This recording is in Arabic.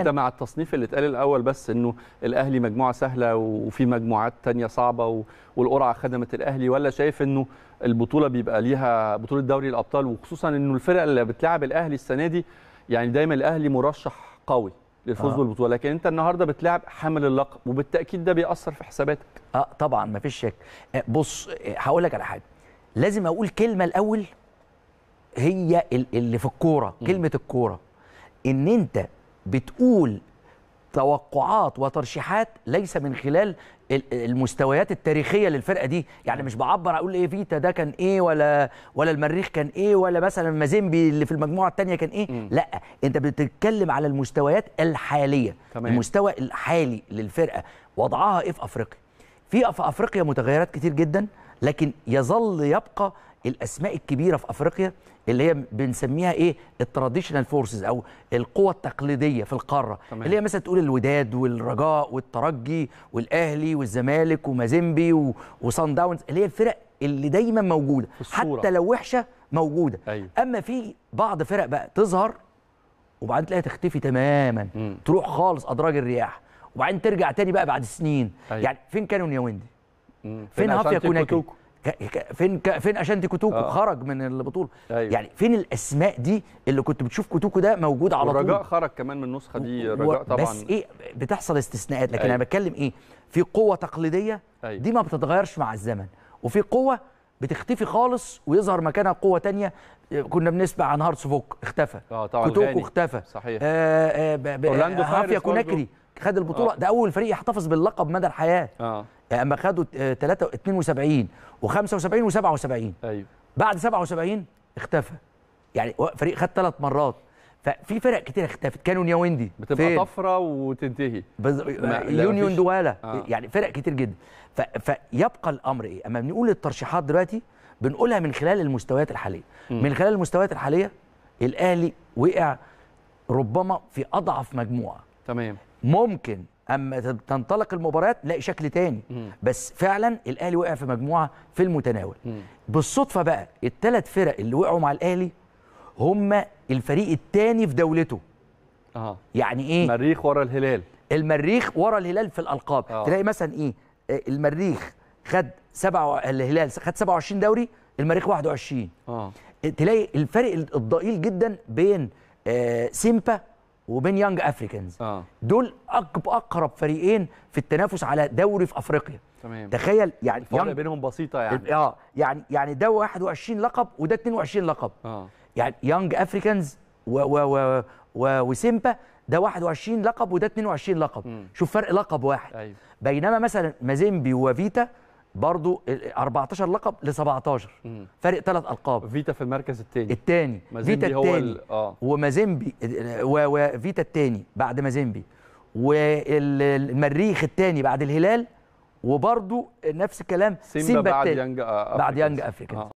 انت مع التصنيف اللي اتقال الاول بس انه الاهلي مجموعه سهله وفي مجموعات تانية صعبه والقرعه خدمت الاهلي ولا شايف انه البطوله بيبقى ليها بطوله دوري الابطال وخصوصا انه الفرق اللي بتلعب الاهلي السنه دي يعني دايما الاهلي مرشح قوي للفوز آه. بالبطوله لكن انت النهارده بتلعب حامل اللقب وبالتاكيد ده بيأثر في حساباتك اه طبعا مفيش شك آه، بص آه، هقول لك على حاجه لازم اقول كلمه الاول هي اللي في الكوره كلمه الكوره ان انت بتقول توقعات وترشيحات ليس من خلال المستويات التاريخيه للفرقه دي يعني مش بعبر اقول ايه فيتا ده كان ايه ولا ولا المريخ كان ايه ولا مثلا مازيمبي اللي في المجموعه الثانيه كان ايه م. لا انت بتتكلم على المستويات الحاليه تمام. المستوى الحالي للفرقه وضعها ايه في افريقيا في افريقيا متغيرات كتير جدا لكن يظل يبقى الاسماء الكبيره في افريقيا اللي هي بنسميها ايه التراديشنال فورسز او القوى التقليديه في القاره تمام. اللي هي مثلا تقول الوداد والرجاء والترجي والاهلي والزمالك ومازيمبي وسان داونز اللي هي الفرق اللي دايما موجوده حتى لو وحشه موجوده أيوه. اما في بعض فرق بقى تظهر وبعدين تلاقيها تختفي تماما م. تروح خالص ادراج الرياح وبعدين ترجع تاني بقى بعد سنين أيوه. يعني فين كانوا يا ويندي فين هافيا كوناكي فين ك... فين اشانتي كوتوكو آه. خرج من البطوله أيوه. يعني فين الاسماء دي اللي كنت بتشوف كوتوكو ده موجود على طول رجاء خرج كمان من النسخه دي و... رجاء طبعا بس ايه بتحصل استثناءات لكن أيوه. انا بتكلم ايه في قوه تقليديه أيوه. دي ما بتتغيرش مع الزمن وفي قوه بتختفي خالص ويظهر مكانها قوه تانية كنا بنسمع عن هارتسفوك اختفى اه طبعا كوتوكو اختفى صحيح آه آه هافيا آه، كوناكري برضو. خد البطوله آه. ده اول فريق يحتفظ باللقب مدى الحياه اه يعني اما خدوا 72 و75 و77 ايوه بعد 77 اختفى يعني فريق خد ثلاث مرات ففي فرق كتير اختفت كانوا نياوندي بتبقى فين؟ طفره وتنتهي بز... يونيون آه، دوالا آه. يعني فرق كتير جدا ف... فيبقى الامر ايه اما بنقول الترشيحات دلوقتي بنقولها من خلال المستويات الحاليه م. من خلال المستويات الحاليه الاهلي وقع ربما في اضعف مجموعه تمام ممكن اما تنطلق المباريات تلاقي شكل تاني بس فعلا الاهلي وقع في مجموعه في المتناول بالصدفه بقى الثلاث فرق اللي وقعوا مع الاهلي هم الفريق الثاني في دولته اه يعني ايه المريخ ورا الهلال المريخ ورا الهلال في الالقاب أوه. تلاقي مثلا ايه آه، المريخ خد سبعة الهلال خد 27 دوري المريخ 21 اه تلاقي الفرق الضئيل جدا بين آه سيمبا وبين يانج افريكانز آه. دول اقرب فريقين في التنافس على دوري في افريقيا تمام تخيل يعني الفرق بينهم بسيطه يعني اه يعني يعني ده 21 لقب وده 22 لقب اه يعني يانج افريكانز و و و, و وسيمبا ده 21 لقب وده 22 لقب م. شوف فرق لقب واحد أيوه. بينما مثلا مازيمبي وفيتا برضو 14 لقب ل 17 فارق ثلاث القاب فيتا في المركز الثاني الثاني فيتا الثاني اه ومازيمبي وفيتا الثاني بعد مازيمبي والمريخ الثاني بعد الهلال وبرضو نفس الكلام سيمبا, سيمبا بعد يانج افريكانز آه، بعد يانج افريكا آه.